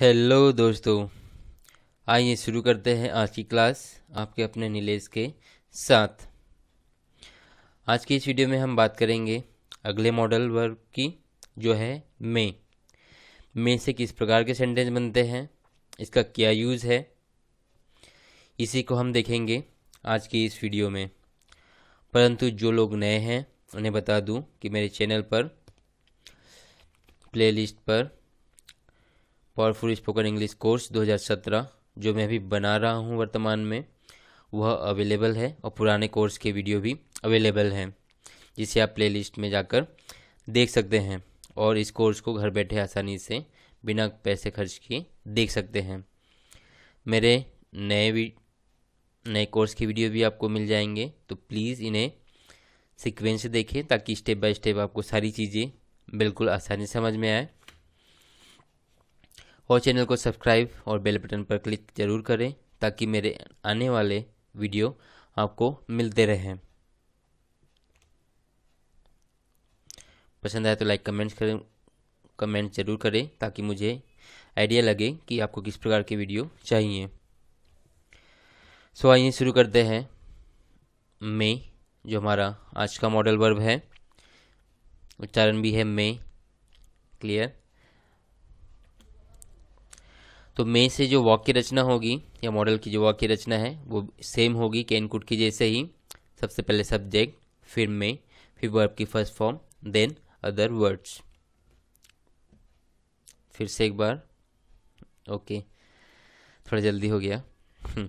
Hello दोस्तों आइए शुरू करते हैं आज की क्लास आपके अपने नीलेश के साथ आज की इस वीडियो में हम बात करेंगे अगले मॉडल वर्ब की जो है मे मे से किस प्रकार के सेंटेंस बनते हैं इसका क्या यूज़ है इसी को हम देखेंगे आज की इस वीडियो में परंतु जो लोग नए हैं उन्हें बता दूं कि मेरे चैनल पर प्लेलिस्ट पर पावरफुल स्पोकन इंग्लिश कोर्स 2017 जो मैं अभी बना रहा हूँ वर्तमान में वह अवेलेबल है और पुराने कोर्स के वीडियो भी अवेलेबल हैं जिसे आप प्लेलिस्ट में जाकर देख सकते हैं और इस कोर्स को घर बैठे आसानी से बिना पैसे खर्च किए देख सकते हैं मेरे नए नए कोर्स की वीडियो भी आपको मिल जाएंगे तो प्लीज़ इन्हें सीक्वेंस देखें ताकि स्टेप बाय स्टेप आपको सारी चीज़ें बिल्कुल आसानी समझ में आए और चैनल को सब्सक्राइब और बेल बटन पर क्लिक जरूर करें ताकि मेरे आने वाले वीडियो आपको मिलते रहें पसंद आए तो लाइक कमेंट्स करें कमेंट जरूर करें ताकि मुझे आइडिया लगे कि आपको किस प्रकार के वीडियो चाहिए सो आइए शुरू करते हैं मे जो हमारा आज का मॉडल वर्ब है उच्चारण भी है मे क्लियर तो मे से जो वाक्य रचना होगी या मॉडल की जो वाक्य रचना है वो सेम होगी कैनकुट की जैसे ही सबसे पहले सब्जेक्ट फिर मे फिर वर्ब की first form then other words फिर से एक बार ओके थोड़ा जल्दी हो गया हम्म।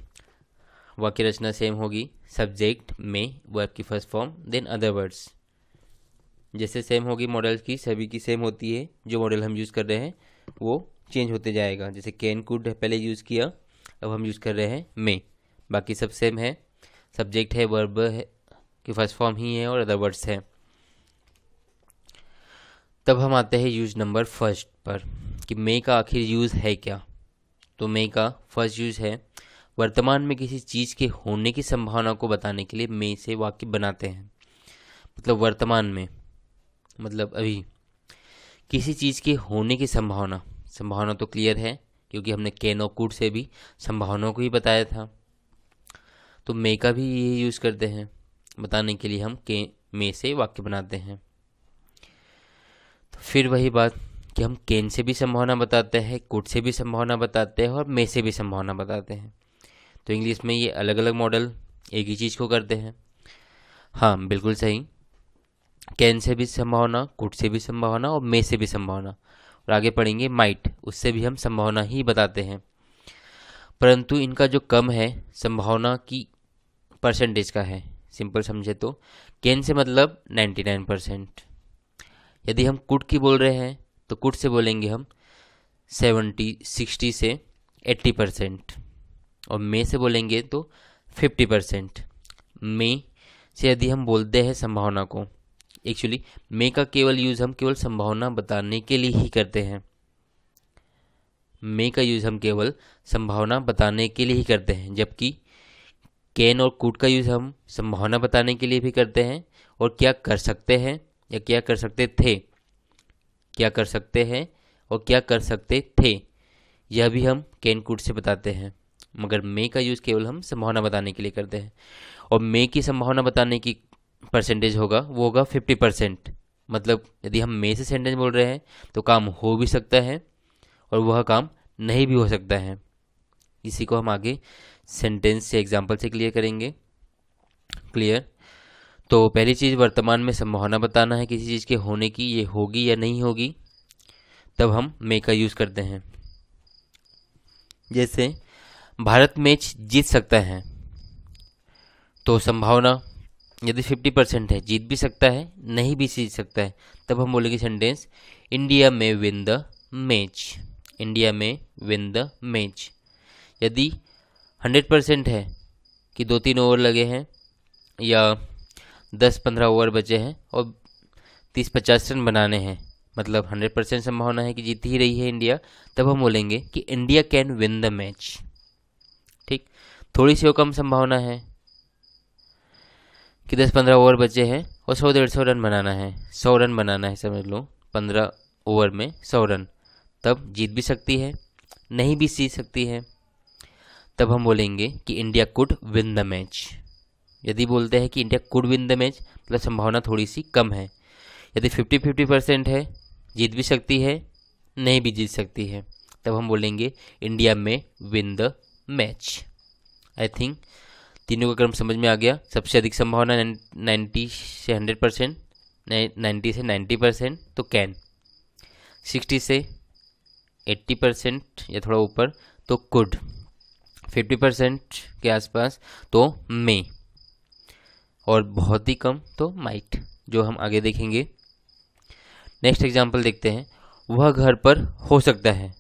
वाक्य रचना सेम होगी सब्जेक्ट मे वर्ब की first form then other words जैसे सेम होगी मॉडल की सभी की सेम होती है जो मॉडल हम यूज़ कर रहे हैं वो चेंज होते जाएगा जैसे कैन कुड पहले यूज़ किया अब हम यूज़ कर रहे हैं मे बाकी सब सेम है सब्जेक्ट है वर्ब है कि फर्स्ट फॉर्म ही है और अदर वर्ड्स हैं तब हम आते हैं यूज नंबर फर्स्ट पर कि मे का आखिर यूज़ है क्या तो मे का फर्स्ट यूज़ है वर्तमान में किसी चीज़ के होने की संभावना को बताने के लिए मे से वाक्य बनाते हैं मतलब वर्तमान में मतलब अभी किसी चीज़ के होने की संभावना संभावना तो क्लियर है क्योंकि हमने कैनोकूट से भी संभावनाओं को ही बताया था तो मे का भी ये यूज़ करते हैं बताने के लिए हम के मे से वाक्य बनाते हैं तो फिर वही बात कि हम केन से भी संभावना बताते हैं कुट से भी संभावना बताते हैं और मे से भी संभावना बताते हैं तो इंग्लिश में ये अलग अलग मॉडल एक ही चीज़ को करते हैं हाँ बिल्कुल सही कैन से भी संभावना कुट से भी संभावना और मे से भी संभावना और आगे पढ़ेंगे माइट उससे भी हम संभावना ही बताते हैं परंतु इनका जो कम है संभावना की परसेंटेज का है सिंपल समझे तो कैन से मतलब 99 परसेंट यदि हम कुट की बोल रहे हैं तो कुट से बोलेंगे हम 70 60 से 80 परसेंट और मे से बोलेंगे तो 50 परसेंट मे से यदि हम बोलते हैं संभावना को एक्चुअली मे का केवल यूज़ हम केवल संभावना बताने के लिए ही करते हैं मे का यूज़ हम केवल संभावना बताने के लिए ही करते हैं जबकि कैन और कूट का यूज़ हम संभावना बताने के लिए भी करते हैं और क्या कर सकते हैं या क्या कर सकते थे क्या कर सकते हैं और क्या कर सकते थे यह भी हम कैन कूट से बताते हैं मगर मे का यूज़ केवल हम संभावना बताने के लिए करते हैं और मे की संभावना बताने की परसेंटेज होगा वो होगा फिफ्टी परसेंट मतलब यदि हम मे से सेंटेंस बोल रहे हैं तो काम हो भी सकता है और वह काम नहीं भी हो सकता है इसी को हम आगे सेंटेंस से एग्जाम्पल से क्लियर करेंगे क्लियर तो पहली चीज़ वर्तमान में संभावना बताना है किसी चीज़ के होने की ये होगी या नहीं होगी तब हम मे का यूज़ करते हैं जैसे भारत मैच जीत सकता है तो संभावना यदि फिफ्टी परसेंट है जीत भी सकता है नहीं भी जीत सकता है तब हम बोलेंगे sentence India may win the match India may win the match यदि हंड्रेड परसेंट है कि दो तीन ओवर लगे हैं या दस पंद्रह ओवर बचे हैं और तीस पचास रन बनाने हैं मतलब हंड्रेड परसेंट संभावना है कि जीत ही रही है इंडिया तब हम बोलेंगे कि India can win the match ठीक थोड़ी सी और कम संभावना है कि दस पंद्रह ओवर बचे हैं और सौ डेढ़ सौ रन बनाना है सौ रन बनाना है समझ लो पंद्रह ओवर में सौ रन तब जीत भी सकती है नहीं भी सीख सकती है तब हम बोलेंगे कि India could win the match यदि बोलते हैं कि India could win the match मतलब संभावना थोड़ी सी कम है यदि फिफ्टी फिफ्टी परसेंट है जीत भी सकती है नहीं भी जीत सकती है तब हम बोलेंगे India may win the match I think तीनों का क्रम समझ में आ गया सबसे अधिक संभावना नाइन्टी से हंड्रेड परसेंट नाइन्टी से नाइन्टी परसेंट तो कैन सिक्सटी से एट्टी परसेंट या थोड़ा ऊपर तो कुड फिफ्टी परसेंट के आसपास तो मे और बहुत ही कम तो माइट जो हम आगे देखेंगे नेक्स्ट एग्जाम्पल देखते हैं वह घर पर हो सकता है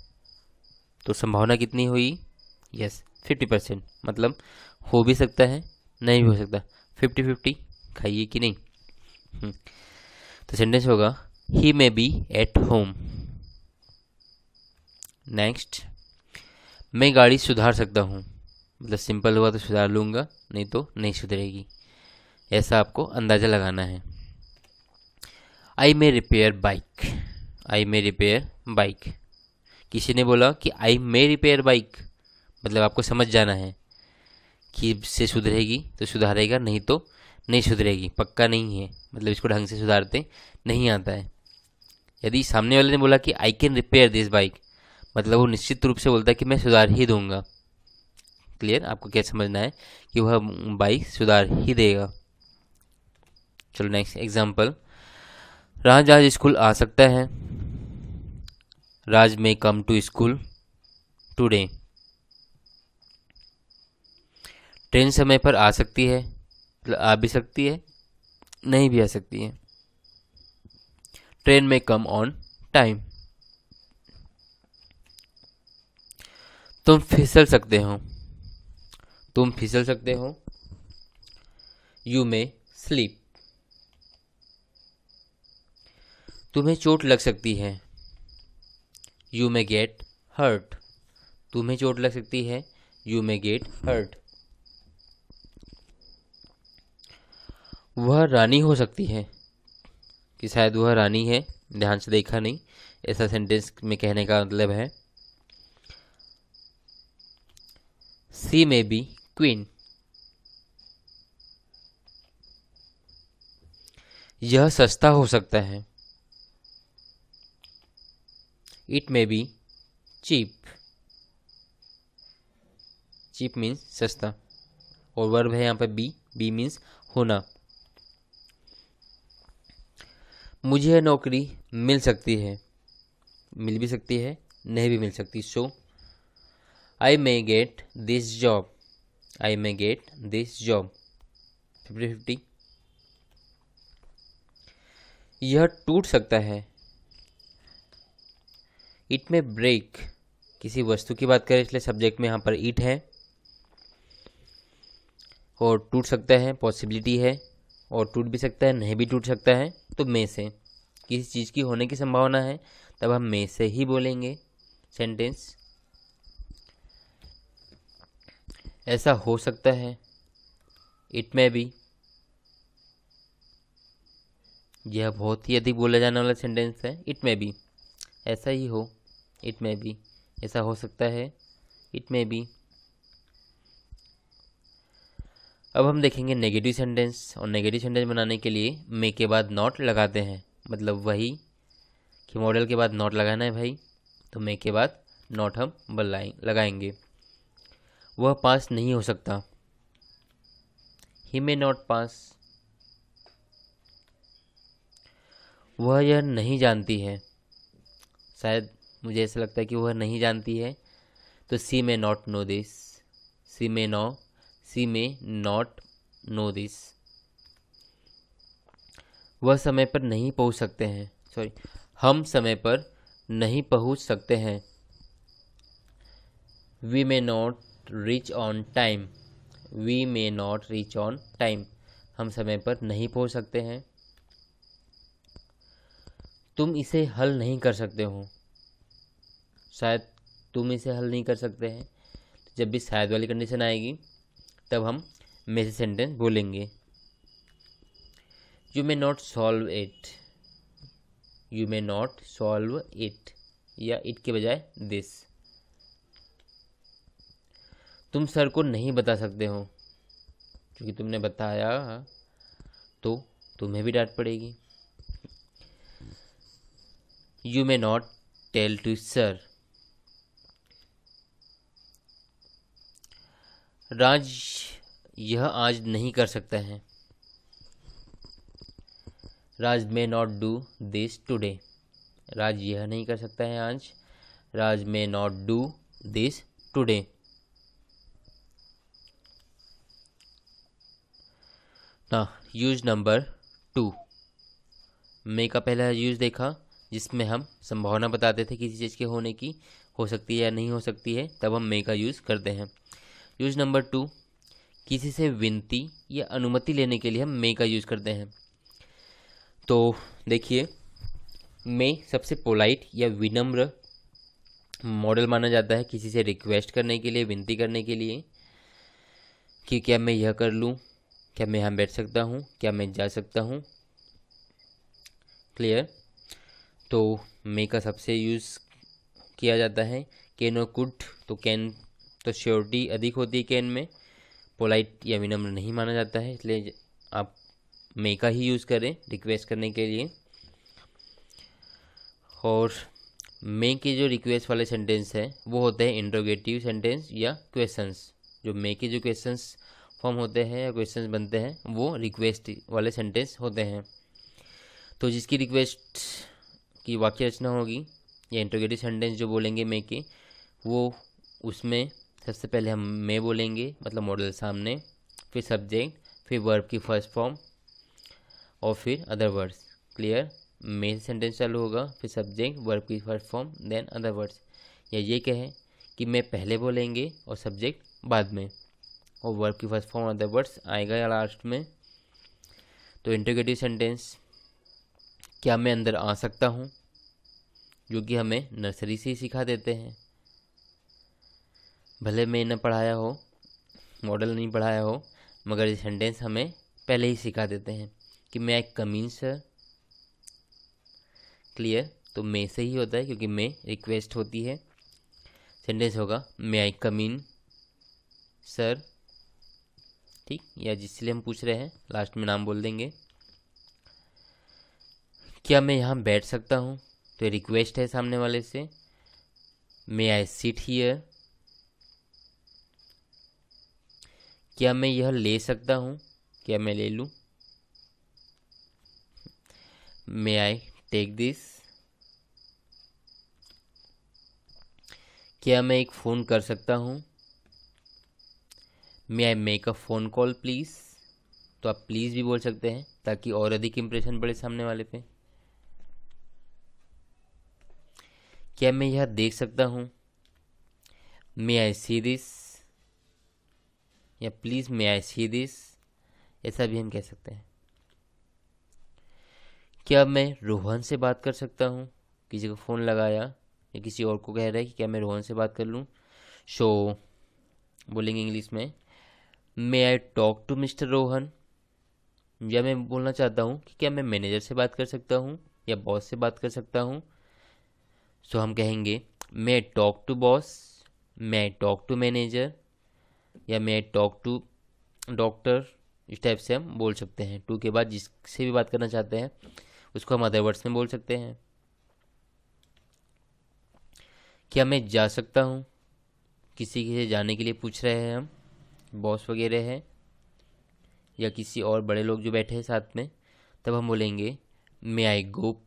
तो संभावना कितनी हुई यस फिफ्टी परसेंट मतलब हो भी सकता है नहीं भी हो हम्म। सकता फिफ्टी फिफ्टी खाइए कि नहीं हम्म। तो सेंटेंस होगा he may be at home next मैं गाड़ी सुधार सकता हूँ मतलब सिंपल हुआ तो सुधार लूँगा नहीं तो नहीं सुधरेगी ऐसा आपको अंदाज़ा लगाना है I may repair bike I may repair bike किसी ने बोला कि आई मे रिपेयर बाइक मतलब आपको समझ जाना है कि से सुधरेगी तो सुधारेगा नहीं तो नहीं सुधरेगी पक्का नहीं है मतलब इसको ढंग से सुधारते नहीं आता है यदि सामने वाले ने बोला कि I can repair this bike मतलब वो निश्चित रूप से बोलता है कि मैं सुधार ही दूंगा क्लियर आपको क्या समझना है कि वह बाइक सुधार ही देगा चलो नेक्स्ट एग्जाम्पल राज आज स्कूल आ सकता है Raj may come to school today train समय पर आ सकती है मतलब आ भी सकती है नहीं भी आ सकती है ट्रेन में कम ऑन टाइम तुम फिसल सकते हो तुम फिसल सकते हो यू मे स्लीप तुम्हें चोट लग सकती है यू मे गेट हर्ट तुम्हें चोट लग सकती है यू मे गेट हर्ट वह रानी हो सकती है कि शायद वह रानी है ध्यान से देखा नहीं ऐसा सेंटेंस में कहने का मतलब है सी मे बी क्वीन यह सस्ता हो सकता है it may be cheap cheap means सस्ता और वर्ब है यहाँ पर बी बी मीन्स होना मुझे नौकरी मिल सकती है मिल भी सकती है नहीं भी मिल सकती so I may get this job I may get this job fifty fifty यह टूट सकता है इट में ब्रेक किसी वस्तु की बात करें इसलिए सब्जेक्ट में यहाँ पर इट है और टूट सकता है पॉसिबिलिटी है और टूट भी सकता है नहीं भी टूट सकता है तो मे से किसी चीज़ की होने की संभावना है तब हम में से ही बोलेंगे सेंटेंस ऐसा हो सकता है इट मे बी यह बहुत ही अधिक बोला जाने वाला सेंटेंस है इट मे बी ऐसा ही हो इट मे भी ऐसा हो सकता है इट मे बी अब हम देखेंगे नेगेटिव सेंटेंस और नेगेटिव सेंटेंस बनाने के लिए मे के बाद नॉट लगाते हैं मतलब वही कि मॉडल के बाद नॉट लगाना है भाई तो मे के बाद नॉट हम बल्लाएं लगाएंगे वह पास नहीं हो सकता ही मे नॉट पास वह यह नहीं जानती है शायद मुझे ऐसा लगता है कि वह नहीं जानती है तो she may not know this she may know she may not know this वह समय पर नहीं पहुंच सकते हैं सॉरी हम समय पर नहीं पहुंच सकते हैं we may not reach on time we may not reach on time हम समय पर नहीं पहुंच सकते हैं तुम इसे हल नहीं कर सकते हो शायद तुम इसे हल नहीं कर सकते हैं जब भी शायद वाली कंडीशन आएगी तब हम मैसेज सेंटेंस बोलेंगे you may not solve it you may not solve it या इट के बजाय दिस तुम सर को नहीं बता सकते हो क्योंकि तुमने बताया तो तुम्हें भी डांट पड़ेगी you may not tell to sir Raj यह आज नहीं कर सकता है Raj may not do this today Raj यह नहीं कर सकता है आज Raj may not do this today ना यूज नंबर टू मे का पहला यूज देखा जिसमें हम संभावना बताते थे किसी चीज़ के होने की हो सकती है या नहीं हो सकती है तब हम मे का यूज़ करते हैं यूज नंबर टू किसी से विनती या अनुमति लेने के लिए हम मे का यूज करते हैं तो देखिए मे सबसे पोलाइट या विनम्र मॉडल माना जाता है किसी से रिक्वेस्ट करने के लिए विनती करने के लिए कि क्या मैं यह कर लूँ क्या मैं यहाँ बैठ सकता हूँ क्या मैं जा सकता हूँ क्लियर तो मे का सबसे यूज़ किया जाता है कैन और कुड तो कैन तो श्योरिटी अधिक होती है कैन में पोलाइट या विनम्र नहीं माना जाता है इसलिए आप मे का ही यूज़ करें रिक्वेस्ट करने के लिए और मे के जो रिक्वेस्ट वाले सेंटेंस हैं वो होते हैं इंट्रोगेटिव सेंटेंस या क्वेश्चंस जो मे के जो क्वेश्चंस फॉर्म होते हैं या क्वेश्चंस बनते हैं वो रिक्वेस्ट वाले सेंटेंस होते हैं तो जिसकी रिक्वेस्ट की वाक्य रचना होगी या इंट्रोगेटिव सेंटेंस जो बोलेंगे मे के वो उसमें सबसे पहले हम मे बोलेंगे मतलब मॉडल सामने फिर सब्जेक्ट फिर वर्ब की फर्स्ट फॉर्म और फिर other words clear may sentence चालू होगा फिर सब्जेक्ट वर्ब की first form then other words या ये कहें कि मैं पहले बोलेंगे और सब्जेक्ट बाद में और वर्ब की फर्स्ट फॉर्म अदर वर्ड्स आएगा या लास्ट में तो इंटरगेटिव सेंटेंस क्या मैं अंदर आ सकता हूँ जो कि हमें नर्सरी से ही सिखा देते हैं भले मैं न पढ़ाया हो मॉडल नहीं पढ़ाया हो मगर ये सेंटेंस हमें पहले ही सिखा देते हैं कि मैं एक कमीन सर क्लियर तो मे से ही होता है क्योंकि मैं रिक्वेस्ट होती है सेंटेंस होगा मे आई कमीन सर ठीक या जिसलिए लिए हम पूछ रहे हैं लास्ट में नाम बोल देंगे क्या मैं यहाँ बैठ सकता हूँ तो रिक्वेस्ट है सामने वाले से मे आई सिट हीयर क्या मैं यह ले सकता हूँ क्या मैं ले लूँ मे आई टेक दिस क्या मैं एक फ़ोन कर सकता हूँ may I make a phone call please तो आप प्लीज़ भी बोल सकते हैं ताकि और अधिक इम्प्रेशन बढ़े सामने वाले पे क्या मैं यह देख सकता हूँ मे आई सी दिस या please may I see this ऐसा भी हम कह सकते हैं क्या मैं रोहन से बात कर सकता हूँ किसी को फ़ोन लगाया या किसी और को कह रहा है कि क्या मैं रोहन से बात कर लूँ सो so, बोलेंगे इंग्लिश में may I talk to mister Rohan या मैं बोलना चाहता हूँ कि क्या मैं मैनेजर से बात कर सकता हूँ या बॉस से बात कर सकता हूँ सो so, हम कहेंगे may I talk to boss may I talk to manager या मे टॉक टू डॉक्टर इस टाइप से हम बोल सकते हैं टू के बाद जिससे भी बात करना चाहते हैं उसको हम अदर वर्ड्स में बोल सकते हैं क्या मैं जा सकता हूँ किसी के जाने के लिए पूछ रहे हैं हम बॉस वगैरह है या किसी और बड़े लोग जो बैठे हैं साथ में तब हम बोलेंगे मे आई गो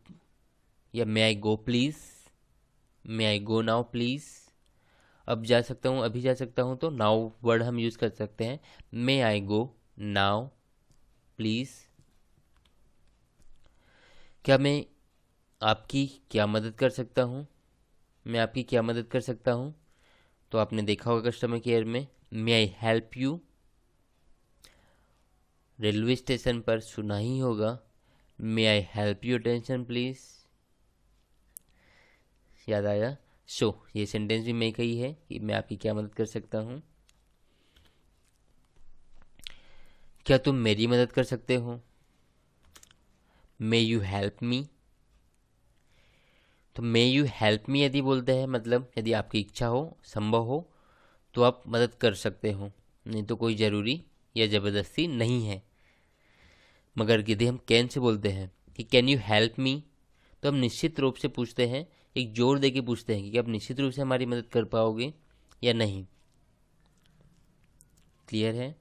या may I go please may I go now please अब जा सकता हूँ अभी जा सकता हूँ तो नाव वर्ड हम यूज़ कर सकते हैं मे आई गो नाव प्लीज़ क्या मैं आपकी क्या मदद कर सकता हूँ मैं आपकी क्या मदद कर सकता हूँ तो आपने देखा होगा कस्टमर केयर में may I help you railway station पर सुना ही होगा may I help you tension please याद आया सो so, ये सेंटेंस भी मैं कही है कि मैं आपकी क्या मदद कर सकता हूँ क्या तुम मेरी मदद कर सकते हो मे यू हेल्प मी तो मे यू हेल्प मी यदि बोलते हैं मतलब यदि आपकी इच्छा हो संभव हो तो आप मदद कर सकते हो नहीं तो कोई ज़रूरी या ज़बरदस्ती नहीं है मगर यदि हम कैन से बोलते हैं कि कैन यू हेल्प मी तो हम निश्चित रूप से पूछते हैं एक जोर दे के पूछते हैं कि आप निश्चित रूप से हमारी मदद कर पाओगे या नहीं क्लियर है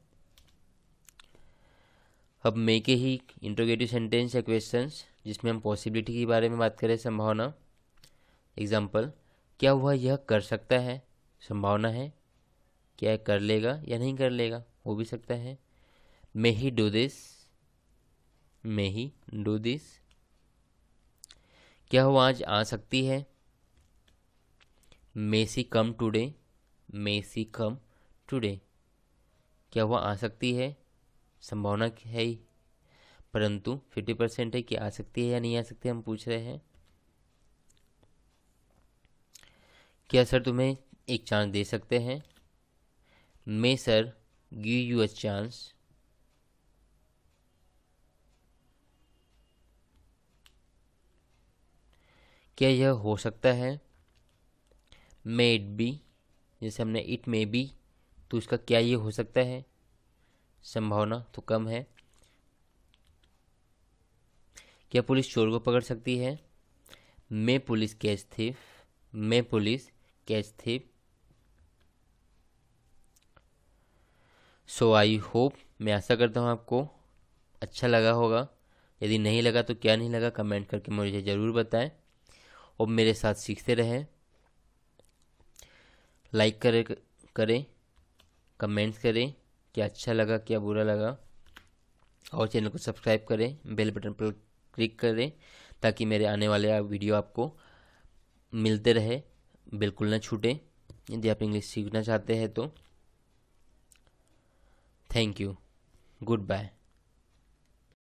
अब मे के ही इंट्रोगेटिव सेंटेंस या क्वेश्चंस जिसमें हम पॉसिबिलिटी के बारे में बात करें संभावना एग्जाम्पल क्या वह यह कर सकता है संभावना है क्या कर लेगा या नहीं कर लेगा हो भी सकता है may he do this may he do this क्या वो आज आ सकती है मे सी कम टूडे मे सी कम टूडे क्या वो आ सकती है संभावना है ही परंतु फिफ्टी परसेंट है कि आ सकती है या नहीं आ सकती हम पूछ रहे हैं क्या सर तुम्हें एक चांस दे सकते हैं may sir give you a chance क्या यह हो सकता है मे इट बी जैसे हमने इट मे बी तो इसका क्या ये हो सकता है संभावना तो कम है क्या पुलिस चोर को पकड़ सकती है may police catch thief may police catch thief so I hope मैं आशा करता हूँ आपको अच्छा लगा होगा यदि नहीं लगा तो क्या नहीं लगा कमेंट करके मुझे ज़रूर बताएं और मेरे साथ सीखते रहें लाइक करें करें कमेंट्स करें क्या अच्छा लगा क्या बुरा लगा और चैनल को सब्सक्राइब करें बेल बटन पर क्लिक करें ताकि मेरे आने वाले वीडियो आपको मिलते रहे बिल्कुल ना छूटे यदि आप इंग्लिश सीखना चाहते हैं तो थैंक यू गुड बाय